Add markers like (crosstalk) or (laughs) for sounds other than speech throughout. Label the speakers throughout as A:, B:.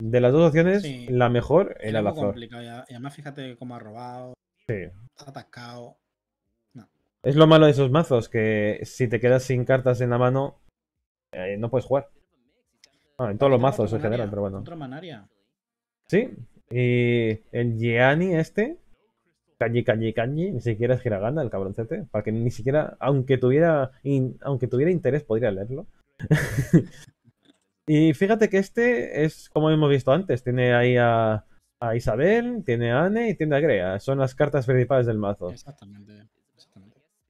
A: De las dos opciones, la mejor era, la
B: Y además, fíjate cómo ha robado. Sí. Ha
A: Es lo malo de esos mazos, que si te quedas sin cartas en la mano, eh, no puedes jugar. Ah, en todos los mazos en general, pero bueno. Sí. Y el Gianni este, Kanji, Kanji, Kanji, ni siquiera es Hiragana, el cabroncete, para que ni siquiera, aunque tuviera, aunque tuviera interés, podría leerlo. (laughs) Y fíjate que este es como hemos visto antes, tiene ahí a, Isabel, tiene a Anne y tiene a Grea. Son las cartas principales del mazo. Exactamente.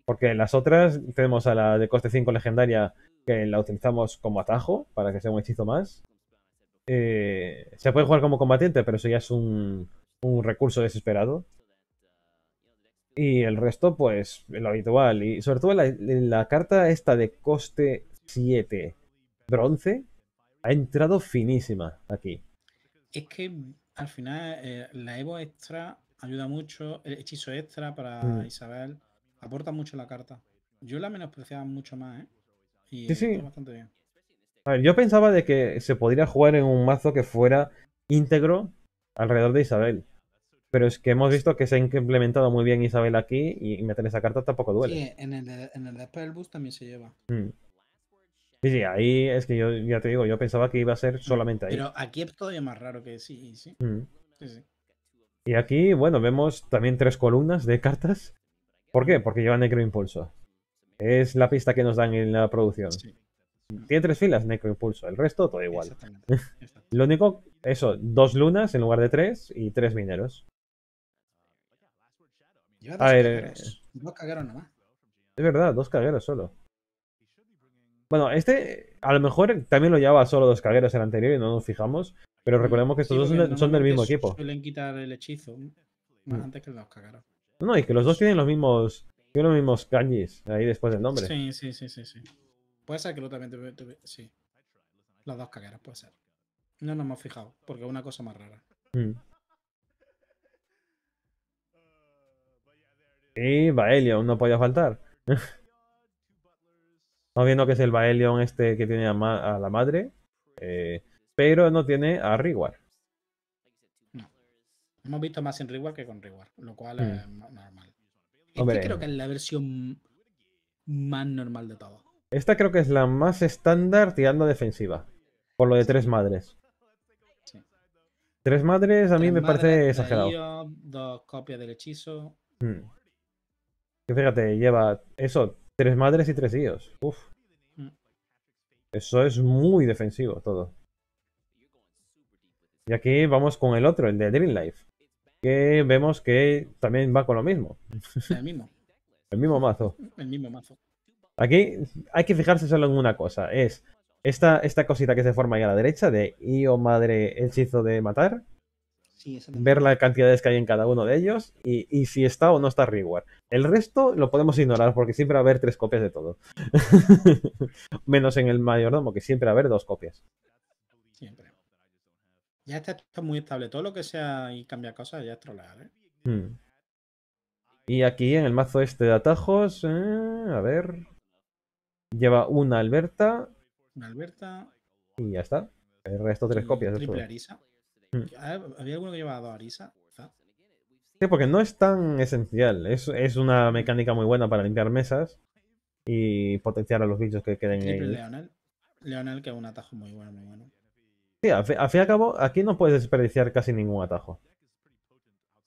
A: Porque las otras tenemos a la de coste 5 legendaria que la utilizamos como atajo para que sea un hechizo más. Eh, se puede jugar como combatiente, pero eso ya es un, recurso desesperado. Y el resto, pues, lo habitual. Y sobre todo la, la carta esta de coste 7, bronce, ha entrado finísima aquí.
B: Es que mm, al final eh, la Evo extra ayuda mucho, el hechizo extra para mm. Isabel aporta mucho la carta. Yo la menospreciaba mucho más, ¿eh? Y sí, sí. bastante bien.
A: yo pensaba de que se podría jugar en un mazo que fuera íntegro alrededor de Isabel. Pero es que hemos visto que se ha implementado muy bien Isabel aquí y meter esa carta tampoco duele. Sí,
B: en el, en el también se lleva.
A: Mm. Sí, sí, ahí es que yo ya te digo, yo pensaba que iba a ser solamente ahí. Pero
B: aquí es todavía más raro que sí, sí.
A: Y aquí, bueno, vemos también tres columnas de cartas. ¿Por qué? Porque lleva Necroimpulso. Es la pista que nos dan en la producción. Mm. Tiene tres filas, Necroimpulso. El resto, todo igual. (laughs) Lo único, eso, dos lunas en lugar de tres y tres mineros.
B: a ver, eh, Dos
A: Es verdad, dos cagueros solo. Bueno, este a lo mejor también lo llevaba solo dos cagueros el anterior y no nos fijamos. Pero recordemos que estos dos son, del mismo equipo.
B: Suelen quitar el hechizo mm. antes que los cagueros.
A: No, y que los dos tienen los mismos. Tienen los mismos kanjis ahí después del nombre. Sí,
B: sí, sí, sí, sí. Puede ser que lo también te. sí. Las dos cagueras, puede ser. No nos hemos fijado, porque es una cosa más rara. Mm.
A: Y Baelio aún no podía faltar. (laughs) Estamos viendo que es el Baelion este que tiene a, la madre, eh, pero no tiene a Reward.
B: No. Hemos visto más en Reward que con Reward, lo cual mm. es
A: normal. esta creo que
B: es la versión más normal
A: de todo. Esta creo que es la más estándar tirando defensiva. Por lo de tres madres. Tres madres a mí me parece exagerado.
B: dos copias del hechizo.
A: Mm. fíjate, lleva eso, Tres madres y tres hijos. Uf. Mm. Eso es muy defensivo todo. Y aquí vamos con el otro, el de Dream Life. Que vemos que también va con lo mismo. (laughs) El mismo. mazo. El mismo mazo. Aquí hay que fijarse solo en una cosa. Es esta, esta cosita que se forma ahí a la derecha de IO madre hechizo de matar ver las cantidades que hay en cada uno de ellos y, si está o no está reward. El resto lo podemos ignorar porque siempre va a haber tres copias de todo. (laughs) Menos en el mayordomo, que siempre va a haber dos copias. Siempre.
B: Ya está, muy estable. Todo lo que sea y cambia cosas ya es trolear. ¿eh?
A: Hmm. Y aquí en el mazo este de atajos, eh, a ver. Lleva una Alberta.
B: Una Alberta.
A: Y ya está. El resto tres copias.
B: Mm. ¿Había alguno que llevaba dos arisas?
A: Sí, porque no es tan esencial. Es, una mecánica muy buena para limpiar mesas y potenciar a los bichos que queden ahí. Leonel.
B: Leonel, que es un atajo muy bueno, muy bueno.
A: Sí, al fin, y al cabo, aquí no puedes desperdiciar casi ningún atajo.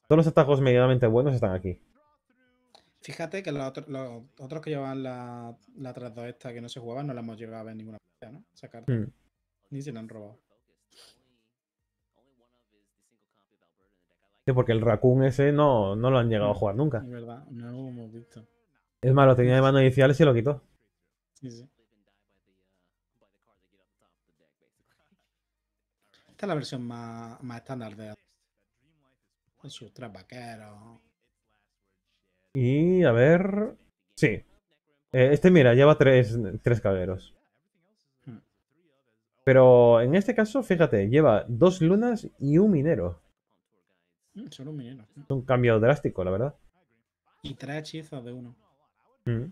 A: Todos los atajos medianamente buenos están aquí.
B: Fíjate que los, otros que llevaban la, la esta que no se jugaban no la hemos llevado a ver ninguna partida, ¿no? Sacar. Mm. Ni se la han robado.
A: porque el Raccoon ese no, lo han llegado a jugar nunca. Es
B: verdad, no lo hemos visto.
A: Es más, lo tenía de mano inicial y se lo quitó.
B: Esta es la versión más, más estándar de con sus tres
A: Y a ver. Sí. Eh, este, mira, lleva tres, tres caballeros. Hmm. Pero en este caso, fíjate, lleva dos lunas y un minero.
B: Es mm, un minero.
A: Un cambio drástico, la verdad.
B: Y tres hechizos de uno. Mm.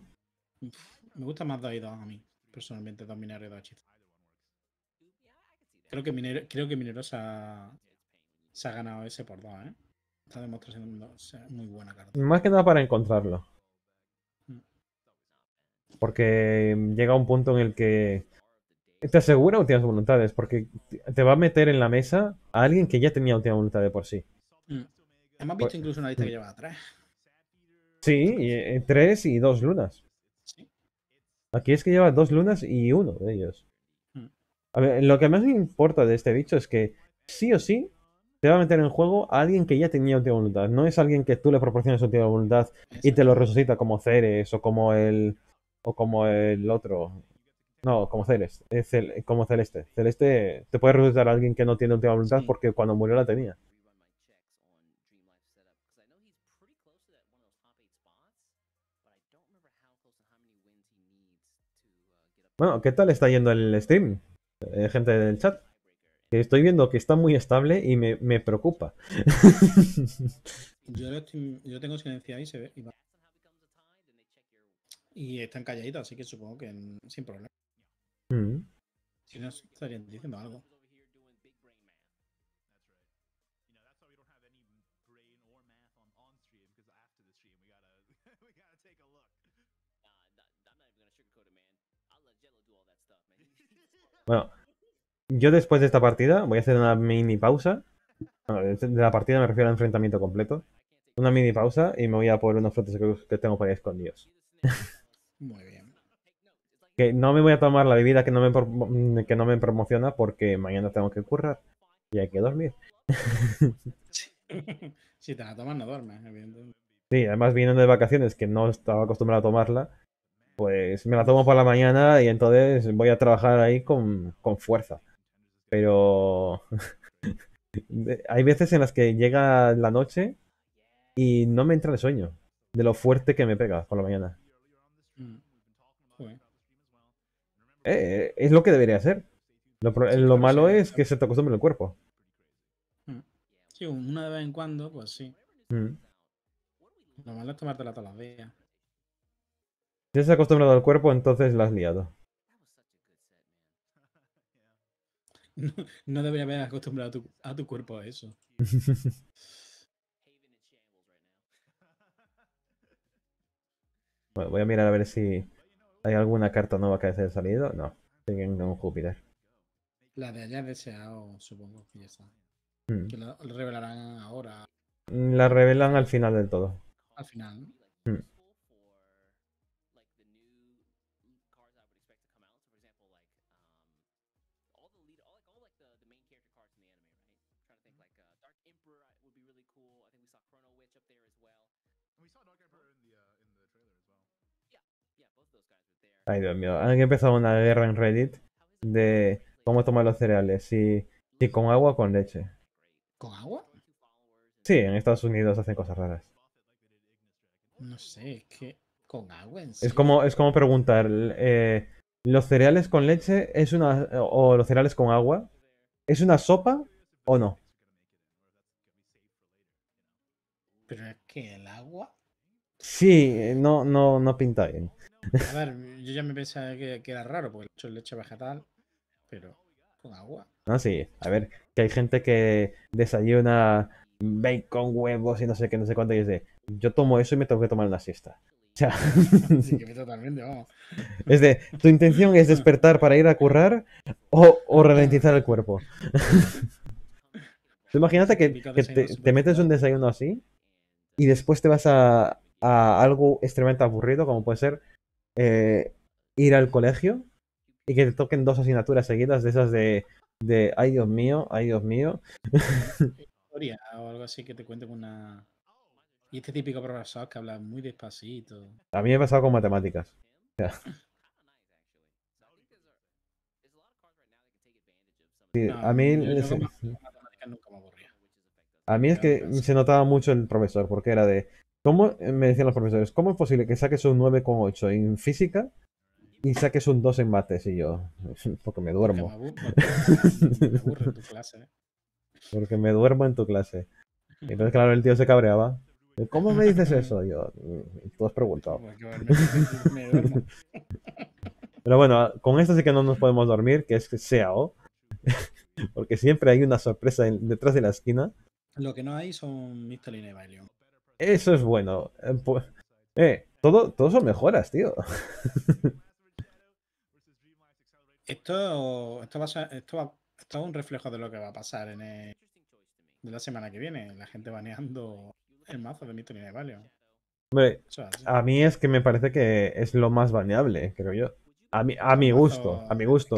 B: me gusta más dos y dos a mí, personalmente, dos mineros y dos hechizos. Creo que minero, creo que se, ha, ha ganado ese por dos, ¿eh? Está demostrando ser muy buena
A: carta. Más que nada para encontrarlo. Mm. Porque llega un punto en el que ¿Te asegura últimas voluntades? Porque te va a meter en la mesa a alguien que ya tenía última voluntad de por sí.
B: Hemos mm. pues visto incluso una lista que lleva tres.
A: Sí, eh, tres y dos lunas. Aquí es que lleva dos lunas y uno de ellos. Mm. A ver, lo que más me importa de este bicho es que sí o sí te va a meter en juego a alguien que ya tenía última voluntad. No es alguien que tú le proporcionas última voluntad y te lo resucita como Ceres o como el. o como el otro. No, como Ceres eh, como Celeste. Celeste te puede resucitar a alguien que no tiene última voluntad porque cuando murió la tenía. Bueno, ¿qué tal está yendo el stream? Eh, gente del chat. Estoy viendo que está muy estable y me, preocupa.
B: yo, tengo silencio ahí se ve, y, están calladitos, así que supongo que mm, sin problema. Mm. Si no, estarían diciendo algo.
A: Bueno, yo después de esta partida voy a hacer una mini pausa. de la partida me refiero al enfrentamiento completo. Una mini pausa y me voy a poner unos frutos que tengo para ahí escondidos. Muy bien. Que no me voy a tomar la bebida que no me, que no me promociona porque mañana tengo que currar y hay que dormir. (laughs)
B: si te la tomas, no duermes,
A: Sí, además viniendo de vacaciones que no estaba acostumbrado a tomarla, pues me la tomo por la mañana y entonces voy a trabajar ahí con, fuerza. Pero (laughs) eh, hay veces en las que llega la noche y no me entra el sueño de lo fuerte que me pega por la mañana.
B: Mm. Eh,
A: eh, es lo que debería hacer. Lo, malo es que se te acostumbra el cuerpo.
B: Mm. Sí, una vez en cuando, pues sí. Mm. Lo malo es tomártela todas las días.
A: Si ha acostumbrado al cuerpo, entonces la has liado.
B: No, debería haber acostumbrado a tu, cuerpo a eso. (laughs)
A: voy a mirar a ver si hay alguna carta nueva que haya salido. No, siguen con Júpiter.
B: La de allá deseado, supongo que ya está. Hmm. la revelarán ahora.
A: La revelan al final del todo. Al final. ¿no? Hmm. Ay, Dios mío. Han empezado una guerra en Reddit de cómo tomar los cereales. Si, con agua o con leche. ¿Con agua? Sí, en Estados Unidos hacen cosas raras.
B: No sé, es con agua Es como,
A: es como preguntar, eh, ¿los cereales con leche es una o los cereales con agua es una sopa o no?
B: Pero es que el agua.
A: Sí, eh, no, no, no pinta bien.
B: A ver, yo ya me pensaba que, era raro, porque hecho leche vegetal, pero con agua.
A: Ah, sí. A ver, que hay gente que desayuna bacon, huevos y no sé qué, no sé cuánto, y dice, yo tomo eso y me tengo que tomar una siesta. (laughs) O sea, sí,
B: que me totalmente, vamos.
A: Es de, tu intención es despertar para ir a currar o, ralentizar el cuerpo. (laughs) Tú que, te, metes un desayuno así y después te vas a algo extremadamente aburrido, como puede ser eh, ir al colegio y que te toquen dos asignaturas seguidas de esas de, ay Dios mío, ay Dios mío. (laughs)
B: o algo así que te con una... Y este típico profesor que habla muy despacito.
A: A mí me ha pasado con matemáticas. (laughs) a mí... a mí es que se notaba mucho el profesor, porque era de, ¿Cómo, eh, me decían los profesores, ¿cómo es posible que saques un 9,8 en física y saques un 2 en mates? Y yo, (laughs) porque me duermo. Porque me, aburro en tu clase. Porque me duermo en tu clase. Y entonces, claro, el tío se cabreaba. ¿Cómo me dices eso? Yo, mm, tú has preguntado. Me duermo. (laughs) Pero bueno, con esto sí que no nos podemos dormir, que es que sea o. Porque siempre hay una sorpresa detrás de la esquina.
B: Lo que no hay son Mr. y
A: eso es bueno. Eh, eh, todo, todo son mejoras, tío.
B: Esto, esto, va esto, va, es un reflejo de lo que va a pasar en de la semana que viene. La gente baneando el mazo de Mystery Valio.
A: Hombre, a mí es que me parece que es lo más baneable, creo yo. A mi, a mi gusto, a mi gusto.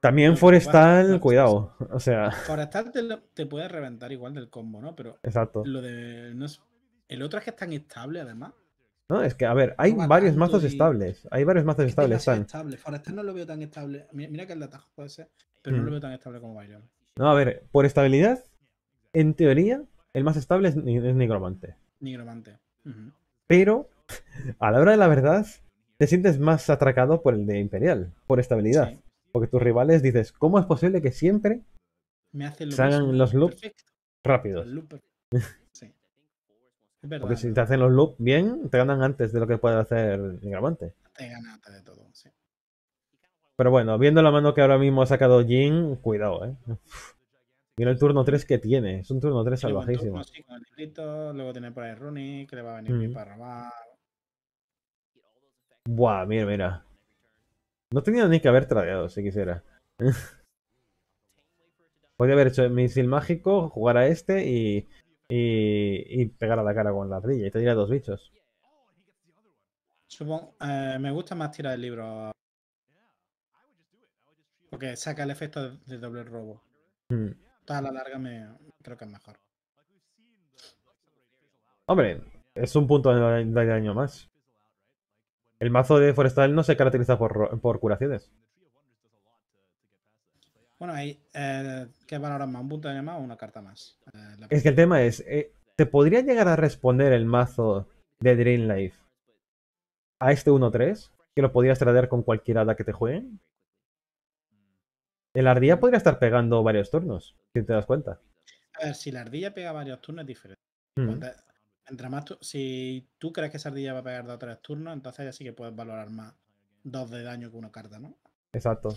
A: También Forestal, cuidado. O sea.
B: Forestal te, puede reventar igual del combo, ¿no? Pero. Exacto. Lo de. El otro es que es tan estable, además.
A: No, es que, a ver, hay varios mazos estables. Hay varios mazos estables.
B: no lo veo tan estable. Mira, que el de atajo puede ser, pero no hmm. lo veo tan estable como Byron.
A: No, a ver, por estabilidad, en teoría, el más estable es, Nigromante. Nigromante. Pero, (laughs) a la hora de la verdad, te sientes más atracado por el de Imperial, por estabilidad. Porque tus rivales dices, ¿cómo es posible que siempre
B: Me salgan los loops
A: rápidos? (laughs) Porque si te hacen los loops bien, te ganan antes de lo que puede hacer el grabante. Te ganan antes de todo, sí. Pero bueno, viendo la mano que ahora mismo ha sacado Jin, cuidado, eh. Mira el turno 3 que tiene. Es un turno 3 salvajísimo.
B: luego tiene por ahí que le va a venir mm. para robar.
A: Buah, mira, mira. No tenía ni que haber tradeado, si quisiera. (laughs) Podría haber hecho el misil mágico, jugar a este y y, y pegar a la cara con la ardilla y te tira dos bichos.
B: Supongo, eh, me gusta más tirar el libro. Porque saca el efecto de, doble robo. Mm. Toda la larga me creo que es mejor.
A: Hombre, es un punto de daño más. El mazo de Forestal no se caracteriza por, por curaciones.
B: Bueno, ahí eh, que más, un punto de más o una carta más.
A: Eh, es que el tema es, eh, ¿te podría llegar a responder el mazo de Dream Life a este 1-3? Que lo podrías traer con cualquier hada que te jueguen. El ardilla podría estar pegando varios turnos, si te das cuenta.
B: A ver, si la ardilla pega varios turnos es diferente. entre más si tú crees que esa ardilla va a pegar dos o tres turnos, entonces ya sí que puedes valorar más dos de daño que una carta, ¿no?
A: Exacto.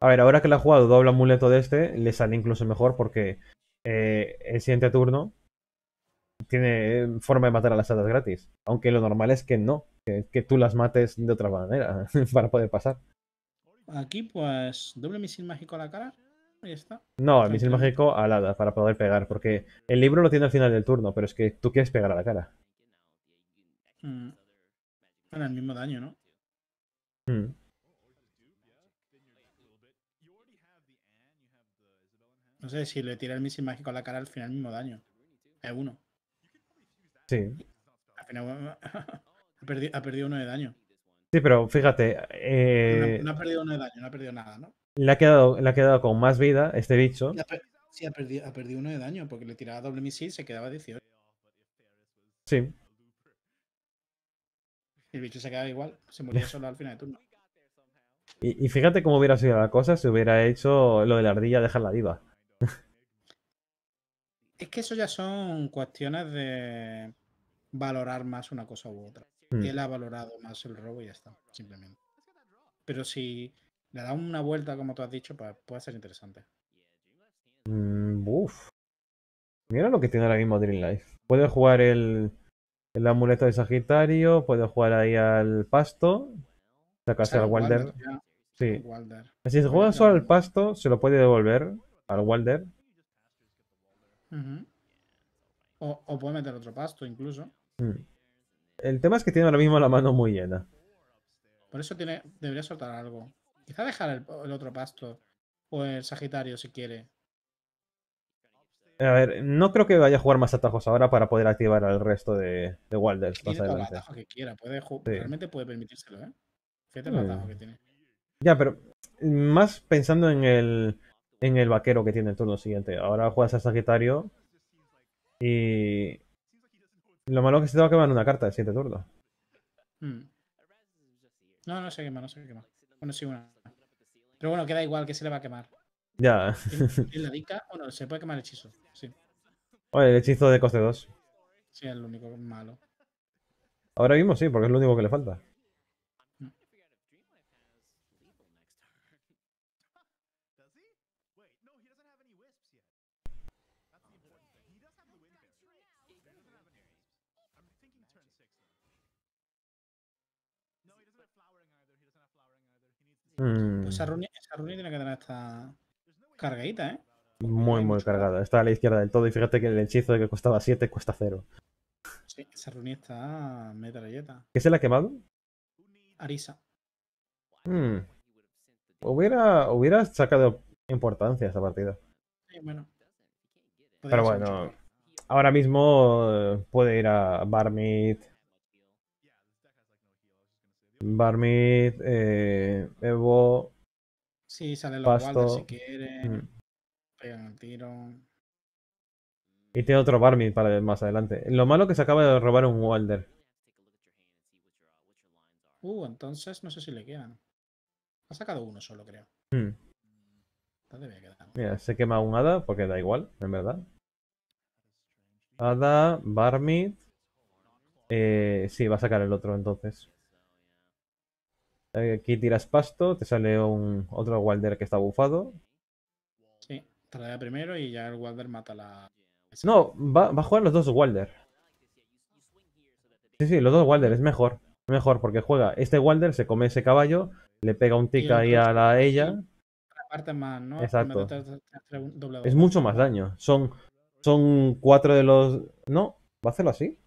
A: A ver, ahora que la ha jugado doble amuleto de este, le sale incluso mejor porque eh, el siguiente turno tiene eh, forma de matar a las hadas gratis. Aunque lo normal es que no, que, tú las mates de otra manera (laughs) para poder pasar.
B: Aquí, pues, doble misil mágico a la cara. Ahí está.
A: No, el misil mágico la hada para poder pegar, porque el libro lo tiene al final del turno, pero es que tú quieres pegar a la cara.
B: Para mm. el mismo daño, ¿no? Mm. No sé, si le tira el misil mágico a la cara al final mismo daño. Es uno. Sí. Al final (laughs) ha, perdido, ha perdido uno de daño.
A: Sí, pero fíjate. Eh, no, ha
B: perdido uno de daño, no ha perdido nada, ¿no?
A: Le ha quedado, le ha quedado con más vida este bicho.
B: Sí, ha perdido, ha perdido uno de daño porque le tiraba doble misil y se quedaba 18. Sí. El bicho se quedaba igual, se moría (laughs) solo al final de turno.
A: Y, y, fíjate cómo hubiera sido la cosa si hubiera hecho lo de la ardilla dejarla viva.
B: Es que eso ya son cuestiones de valorar más una cosa u otra. Mm. Él ha valorado más el robo y ya está, simplemente. Pero si le da una vuelta, como tú has dicho, pues puede ser
A: interesante. Mm, Mira lo que tiene ahora mismo Dream Life. Puede jugar el, amuleto de Sagitario, puede jugar ahí al pasto, sacarse al Walder. Sí. Walder. Si pues juega solo al pasto, se lo puede devolver al Walder.
B: o, puede meter otro pasto incluso.
A: Mm. El tema es que tiene ahora mismo la mano muy llena.
B: Por eso tiene, debería soltar algo. Quizá dejar el, otro pasto. O el Sagitario si quiere.
A: A ver, no creo que vaya a jugar más atajos ahora para poder activar al resto de, de Walders El
B: que quiera, realmente puede permitírselo, ¿eh? Fíjate el atajo mm. que tiene.
A: Ya, pero más pensando en el en el vaquero que tiene el turno siguiente. Ahora juegas a Sagitario y lo malo es que se te va a quemar una carta de siete turnos.
B: Hmm. No, no se quema, no se quema. Bueno, sí, una. Pero bueno, queda igual que se le va a quemar.
A: Ya. ¿En
B: la (laughs) dica? no, se puede quemar el hechizo, sí.
A: O el hechizo de coste 2.
B: Sí, es lo único malo.
A: Ahora mismo sí, porque es lo único que le falta. Pues esa
B: runi tiene que tener esta cargadita, ¿eh?
A: Muy, muy cargada. Está a la izquierda del todo y fíjate que el hechizo de que costaba 7 cuesta 0.
B: Sí, esa runi está metralleta. ¿Qué se la ha quemado? Arisa.
A: Hmm. Hubiera, sacado importancia esta partida.
B: Sí, bueno. Pero bueno,
A: ahora mismo eh, puede ir a Barmit, Barmit, eh, Evo. Sí,
B: sale los Walder si quieren. Mm. tiro.
A: Y tiene otro Barmit para más adelante. Lo malo que se acaba de robar un Walder.
B: Uh, entonces no sé si le quedan. Ha sacado uno solo, creo.
A: Mm. Mira, se quema un hada porque da igual, en verdad. Ada, Barmit. Eh, sí, va a sacar el otro entonces. Eh, aquí tiras pasto, te sale un otro Walder que está bufado.
B: Sí, trae primero y ya el Walder mata la.
A: No, va, a jugar los dos Walder Sí, sí, los dos Walder es mejor. Mejor, porque juega este Walder se come ese caballo, le pega un tick ahí a la ella.
B: Aparte más, ¿no? Exacto. Es mucho
A: más daño. Son, son cuatro de los. No, va a hacerlo así.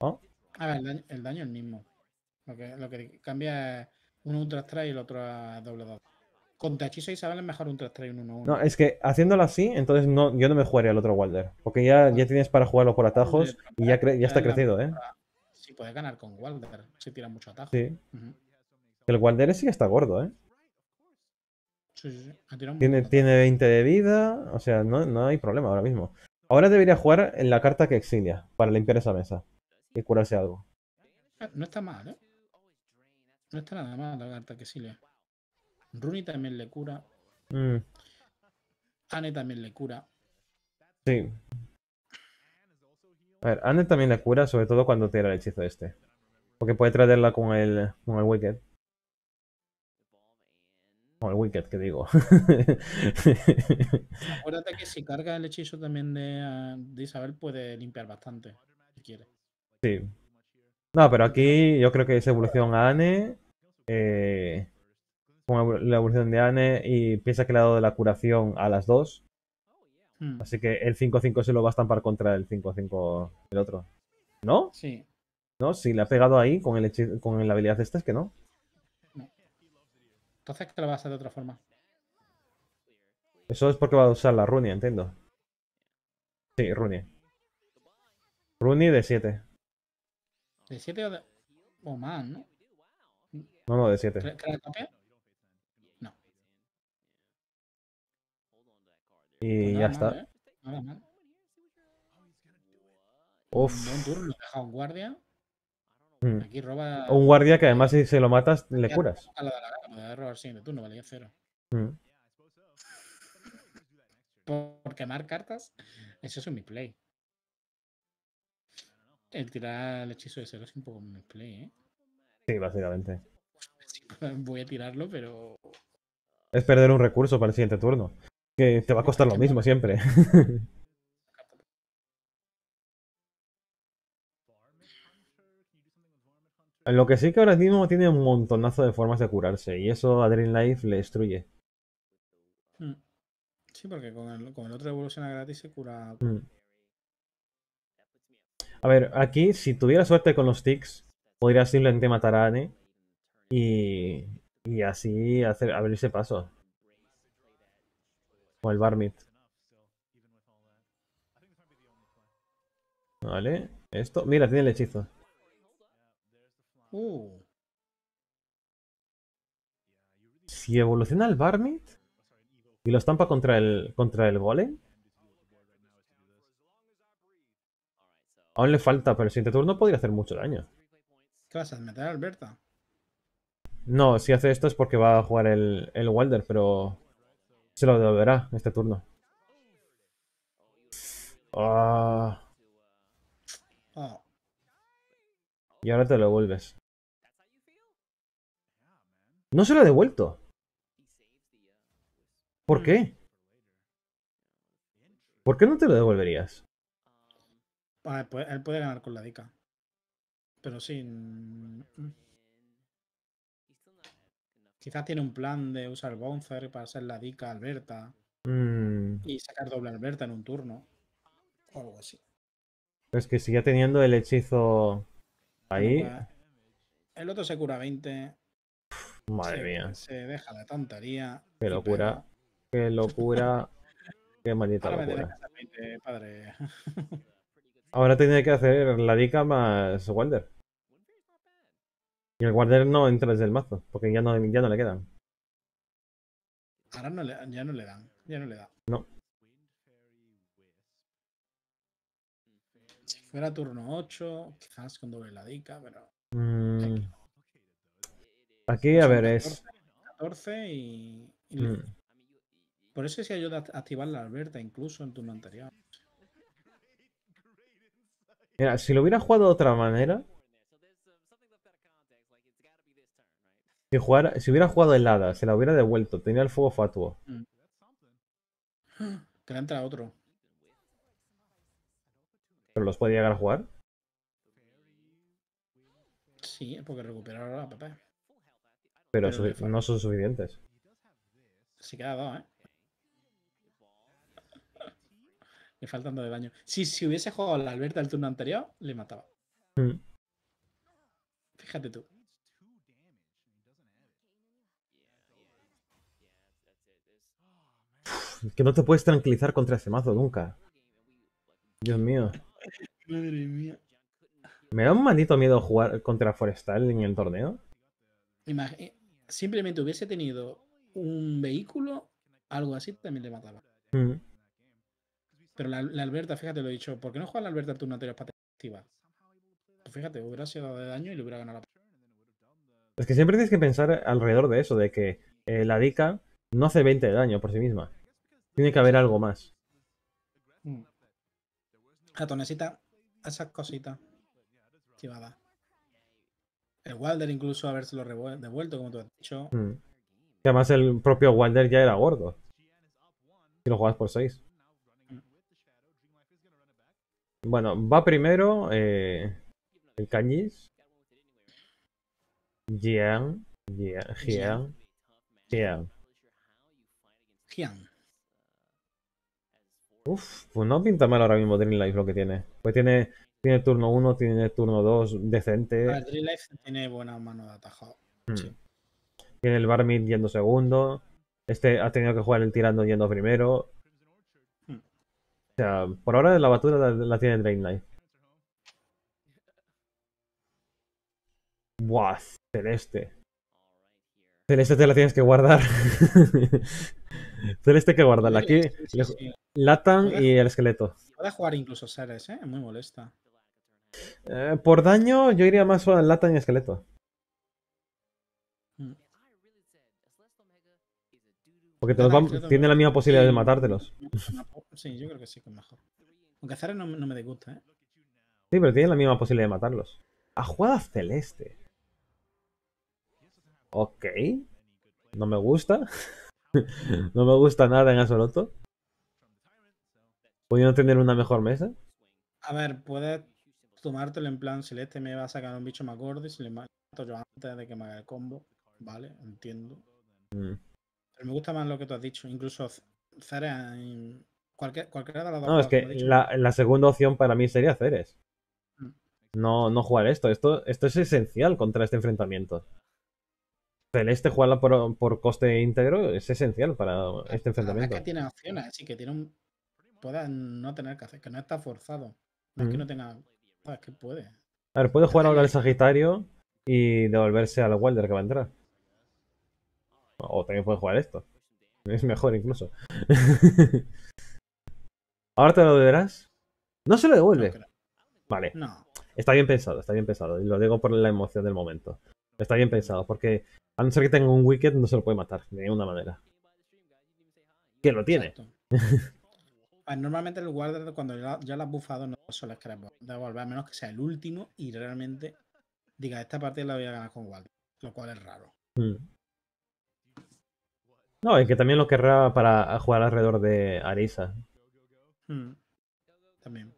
A: A
B: ah, ver, el daño es el mismo. Lo que, lo que cambia es un Ultra 3 y el otro a doble 2. Contra y Isabel es mejor un Ultra y un 1-1. No,
A: es que haciéndolo así, entonces no, yo no me jugaría al otro Walder. Porque ya, ya tienes para jugarlo por atajos y ya, ya está crecido, ¿eh?
B: Si sí, puedes ganar con Walder, si tira mucho atajo. Sí.
A: El Walder sí está gordo, ¿eh?
B: Sí, sí, sí. Tiene,
A: tiene, 20 de vida, o sea, no, no, hay problema ahora mismo. Ahora debería jugar en la carta que exilia para limpiar esa mesa y curarse algo.
B: Ah, no está mal, ¿eh? No está nada mal la carta que sirve. Runi también le cura. Mm. Anne también le cura.
A: Sí. A ver, Anne también le cura, sobre todo cuando tira el hechizo este. Porque puede traerla con el, con Wicked. Con el Wicked, que digo. (laughs)
B: Acuérdate que si carga el hechizo también de, ah, Isabel puede limpiar bastante,
A: si Sí. No, pero aquí yo creo que es evolución a Anne eh, con la evolución de Anne y piensa que le ha dado la curación a las dos. Hmm. Así que el 5-5 se lo va a estampar contra el 5-5 del otro. ¿No? Sí. No, si le ha pegado ahí con, el con la habilidad esta es que no.
B: Entonces te lo vas a hacer de otra forma.
A: Eso es porque va a usar la Runia, entiendo. Sí, Runia. Runia de 7.
B: ¿De 7 o de.? oh, más, ¿no?
A: No, no, de 7. Y pues ya está. ¿eh? Uf. Un guardia. Mm.
B: Aquí roba. Un guardia que
A: además, si se lo matas, le curas.
B: A la de la gana, me voy robar siguiente turno, vale, ya cero. Mm. Por quemar cartas, eso es un misplay. El tirar el hechizo de cero es un poco un misplay, ¿eh?
A: Sí, básicamente.
B: (laughs) voy a tirarlo, pero.
A: Es perder un recurso para el siguiente turno. Que te va a costar lo mismo siempre. (laughs) Lo que sí que ahora mismo tiene un montonazo de formas de curarse y eso a Dream Life le destruye.
B: Mm. Sí, porque con el, con otro evoluciona gratis se cura.
A: Mm. A ver, aquí si tuviera suerte con los ticks, podría simplemente matar a Annie y, y así hacer, abrirse paso. O el Barmit. Vale, esto. Mira, tiene el hechizo. Uh. Si evoluciona el Barmit y lo estampa contra el contra el golem. Aún le falta, pero el siguiente turno podría hacer mucho daño.
B: ¿Qué vas a meter, Alberta?
A: No, si hace esto es porque va a jugar el, el Wilder, pero se lo devolverá en este turno. Ah. Ah. Y ahora te lo devuelves. No se lo ha devuelto. ¿Por qué? ¿Por qué no te lo devolverías?
B: Ah, pues, él puede ganar con la dica. Pero sin... Mm, Quizás tiene un plan de usar Bouncer para hacer la dica Alberta mm. y sacar doble Alberta en un turno o algo así.
A: Es que sigue teniendo el hechizo ahí. Pues,
B: el otro se cura 20.
A: Madre mía.
B: Se deja la tantaría. Qué locura.
A: Qué locura. Qué maldita Ahora locura.
B: (laughs)
A: Ahora tiene que hacer la dica más Welder. Y el guarder no entra desde el mazo, porque ya no, ya no le quedan.
B: Ahora no le, ya no le dan, ya no le da. No. Si fuera turno 8, quizás con doble ladica, pero...
A: Mm. Aquí, pues a ver, es...
B: 14 y... Mm. Por eso se ayuda a activar la alberta incluso en turno anterior.
A: Mira, si lo hubiera jugado de otra manera, Si, si hubiera jugado helada, se la hubiera devuelto. Tenía el fuego fatuo.
B: Mm. Que le entra otro.
A: ¿Pero los puede llegar a jugar?
B: Sí, porque recuperaron la papá.
A: Pero, no son suficientes.
B: Se queda dos, ¿eh? (laughs) Le faltan dos de baño. Si, si hubiese jugado la Alberta el turno anterior, le mataba. Mm. Fíjate tú.
A: que no te puedes tranquilizar contra ese mazo nunca. Dios mío.
B: Madre mía.
A: Me da un maldito miedo jugar contra Forestal en el torneo.
B: Eh, simplemente hubiese tenido un vehículo, algo así, también le mataba. Mm. Pero la, Alberta, fíjate, lo he dicho, ¿por qué no juega la Alberta en turno anterior para fíjate, hubiera sido de daño y le hubiera ganado
A: Es que siempre tienes que pensar alrededor de eso, de que eh, la Dica no hace 20 de daño por sí misma. Tiene que haber algo más.
B: Mm. necesita esas cositas. El Wilder incluso habérselo devuelto, como tú has dicho. Y
A: mm. además el propio Wilder ya era gordo. Si lo jugabas por 6. Mm. Bueno, va primero eh, el Cañiz. Jian. Jian. Jian. Jian. Uf, pues no pinta mal ahora mismo Dream Life lo que tiene. Pues tiene, tiene turno 1, tiene turno 2, decente.
B: Dream Life tiene buena mano de atajado.
A: Hmm. Tiene el Barmit yendo segundo. Este ha tenido que jugar el tirando yendo primero. Hmm. O sea, por ahora la batura la, tiene tiene Life Buah, celeste. Celeste te la tienes que guardar. (laughs) Celeste que guardarla aquí. Latan y el esqueleto.
B: Puede jugar incluso Ceres, ¿eh? Muy molesta.
A: Eh, por daño, yo iría más a Latan y esqueleto. Mm. Porque tiene la misma posibilidad de matártelos.
B: Sí, yo creo que sí, que mejor. Aunque Ceres no, no me disgusta, ¿eh?
A: Sí, pero tiene la misma posibilidad de matarlos. A jugada Celeste. Ok. No me gusta. (laughs) (laughs) no me gusta nada en absoluto. no tener una mejor mesa?
B: A ver, puedes tomártelo en plan, si este me va a sacar un bicho más gordo y si le mato yo antes de que me haga el combo, vale, entiendo. Mm. Pero me gusta más lo que tú has dicho, incluso Ceres, cualquier, cualquiera de las No, es que la,
A: segunda opción para mí sería Ceres. Mm. No, no jugar esto. esto, esto es esencial contra este enfrentamiento. Celeste jugarla por, por coste íntegro es esencial para este enfrentamiento. Es que
B: tiene opciones, así que tiene puedan no tener que hacer, que no está forzado. No es que no tenga. es que puede.
A: A ver, puede jugar ahora el Sagitario y devolverse al Wilder que va a entrar. O también puede jugar esto. Es mejor incluso. (laughs) ¿Ahora te lo deberás. No se lo devuelve. vale. Está bien pensado, está bien pensado. Y lo digo por la emoción del momento. Está bien pensado, porque a no ser que tenga un wicket, no se lo puede matar, de ninguna manera. Que lo tiene. (laughs)
B: Ah, normalmente el guarda cuando ya lo has bufado, no suele querer devolver, a menos que sea el último y realmente diga, esta partida la voy a ganar con guard, lo cual es raro.
A: Mm. No, es que también lo querrá para jugar alrededor de Arisa.
B: Mm. También.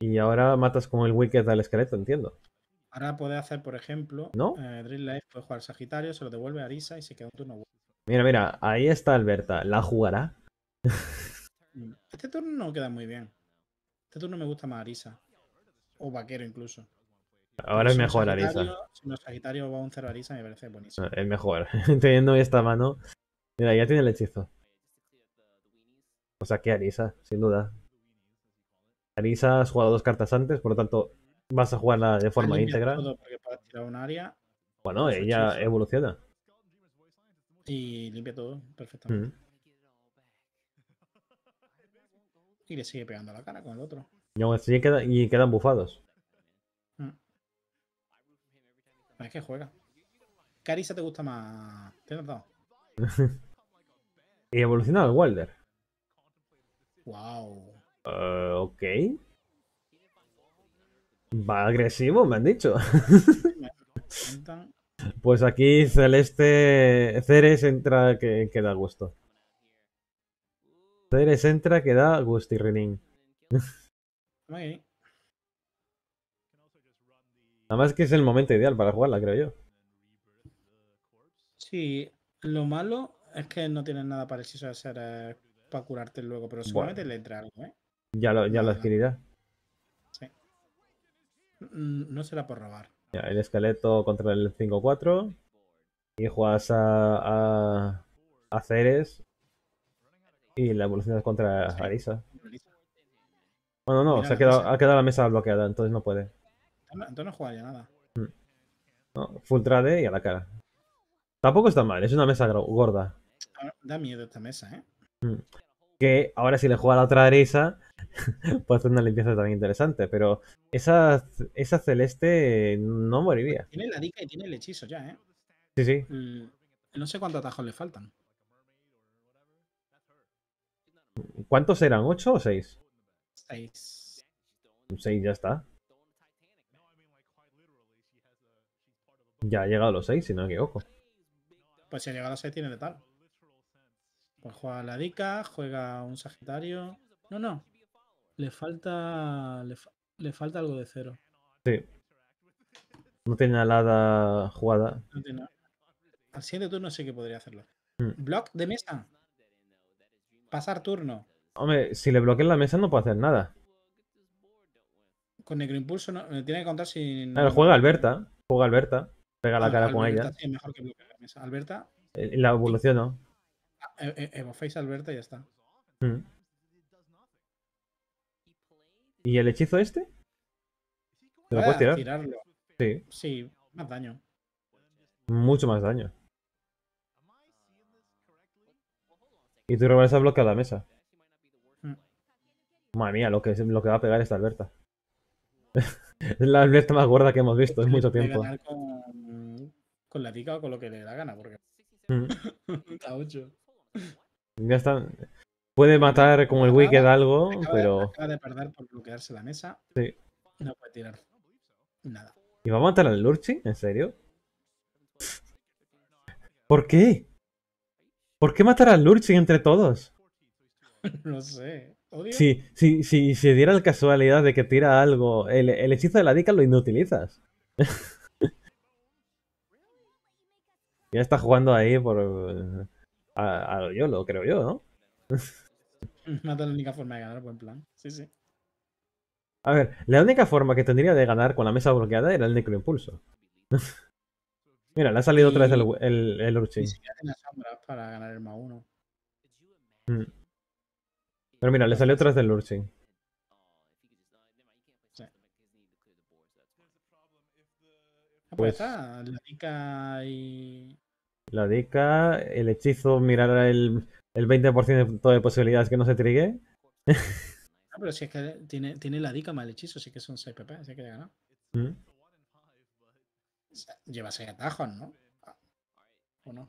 A: Y ahora matas con el wicket al esqueleto, entiendo.
B: Ahora puede hacer, por ejemplo, ¿No? Eh, Drill Life puede jugar Sagitario, se lo devuelve a Arisa y se queda un turno bueno.
A: Mira, mira, ahí está Alberta. ¿La jugará?
B: Mm, este turno no queda muy bien. Este turno me gusta más Arisa. O Vaquero incluso.
A: Ahora es mejor Arisa.
B: Si no Sagitario va a un 0 Arisa, me parece buenísimo.
A: Es mejor. (laughs) Teniendo esta mano. Mira, ya tiene el hechizo. O sea que Arisa, sin duda. Arisa has jugado dos cartas antes, por lo tanto, vas a jugarla de forma íntegra. bueno, ella evoluciona.
B: Y limpia todo perfectamente. Y le sigue pegando la cara con el otro.
A: y, quedan bufados. Mm.
B: Es que juega. Carisa te gusta más. Te he
A: (laughs) y evoluciona al Wilder.
B: Wow.
A: Eh, ok. Va agresivo, me han dicho. (laughs) pues aquí Celeste Ceres entra que, da gusto. Ceres entra que da gusto y Renin. Además que es el momento ideal para jugarla, creo yo.
B: Sí, lo malo es que no tienes nada parecido a ser eh, para curarte luego, pero seguramente le entra algo, ¿eh?
A: Ya lo, ya lo adquirirá.
B: Mm, no será por robar.
A: el esqueleto contra el 5-4. Y juegas a, a, a Ceres. Y la evolución es contra Arisa. Bueno, no, se ha quedado, la mesa bloqueada, entonces no puede.
B: Entonces no ya nada.
A: Mm. No, full trade y a la cara. Tampoco está mal, es una mesa gorda.
B: Ah, da miedo esta mesa, ¿eh?
A: Mm. Que ahora si le juega a la otra Arisa, (laughs) puede hacer una limpieza también interesante, pero esa, esa celeste eh, no moriría. Tiene la
B: dica y tiene el hechizo ya, ¿eh? Sí, sí. Mm, no sé cuántos atajos le faltan.
A: ¿Cuántos eran? ¿Ocho o seis? Seis. Seis, ya está. Ya ha llegado a los seis, si no me equivoco.
B: Pues si ha llegado a los seis tiene tal Pues juega la dica, juega un Sagitario. No, no, le falta. Le, falta algo de cero.
A: Sí. No tiene nada jugada.
B: Al siguiente turno sí que podría hacerlo. Hmm. Block de mesa. Pasar turno.
A: Hombre, si le bloquean la mesa no puede hacer nada.
B: Con Necroimpulso no, eh, tiene que contar si. juega
A: Alberta. Juega Alberta. Pega la cara con ella.
B: la Alberta.
A: Eh, la evolución no.
B: Ah, eh, Alberta y ya está.
A: Hmm. ¿Y el hechizo este? ¿Te lo puedes tirar? Sí.
B: Sí, más daño.
A: Mucho más daño. Y tu bloqueado a la mesa. Mm. Madre mía, lo que, lo que va a pegar esta Alberta. es (laughs) la Alberta más gorda que hemos visto en (laughs) mucho tiempo.
B: con, la tica o con lo que le da gana, porque. 8. Mm. (laughs)
A: Ya están. Puede matar como el Wicked algo, pero.
B: de perder por bloquearse la mesa. Sí. No puede tirar
A: nada. ¿Y va a matar al Lurchi? ¿En serio? ¿Por qué? ¿Por qué matar al Lurchi entre todos?
B: (laughs) no sé. Si,
A: si, si, si diera la casualidad de que tira algo, el, hechizo de la dica lo inutilizas. (laughs) ya está jugando ahí por. A, a lo YOLO, creo yo, ¿no? (laughs)
B: (laughs) no es la única forma de ganar, buen plan. Sí, sí.
A: A ver, la única forma que tendría de ganar con la mesa bloqueada era el necroimpulso. (laughs)
B: Mira, le ha salido otra vez el,
A: el, el
B: para ganar el mm.
A: Pero mira, le salió otra vez el Urchin. Ah, pues, pues
B: la dica
A: y... La dica, el hechizo, mirar el, el 20% de posibilidades que no se trigue. No,
B: ah, pero si es que tiene, tiene la dica mal hechizo, así que son 6 PP, así que ya ganó. Mm. lleva 6 atajos, ¿no? Ah, ¿O no?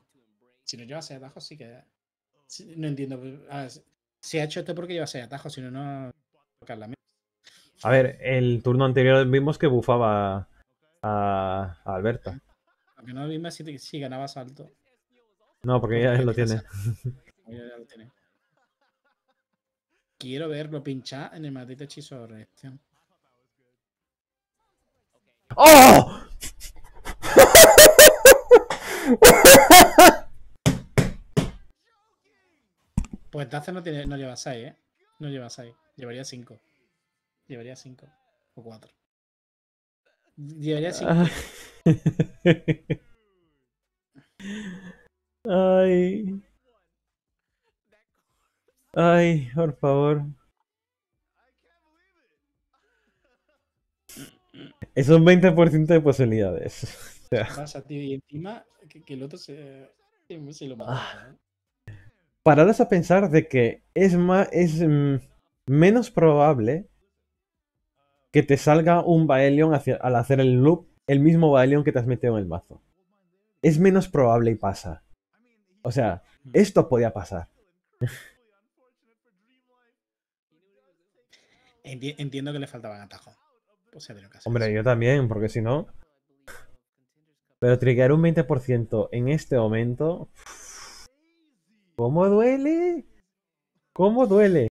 B: Si no lleva 6 atajos, sí que. no entiendo. si ha hecho esto porque lleva 6 atajos, si no, no.
A: A ver, el turno anterior vimos que bufaba a, a Alberta.
B: Aunque no vimos si, si ganaba salto.
A: No, porque ya lo tiene. (laughs)
B: Quiero verlo pinchar en el maldito hechizo de reacción.
A: ¡Oh!
B: Pues Daza no, tiene, no lleva 6, ¿eh? No lleva 6. Llevaría 5. Llevaría 5. O 4.
A: Llevaría 5. Ay. Ay, por favor. Es un 20% de posibilidades. Paradas (laughs)
B: Pasa, y encima que, el otro se, lo ah.
A: a pensar de que es, más, es mm, menos probable que te salga un Baelion al hacer el loop, el mismo Baelion que te has metido en el mazo. Es menos probable y pasa. O sea, esto podía pasar. (laughs)
B: entiendo que le faltaban atajo pues
A: Hombre, yo también, porque si no. Pero triggear un 20% en este momento. ¿Cómo duele? ¿Cómo duele?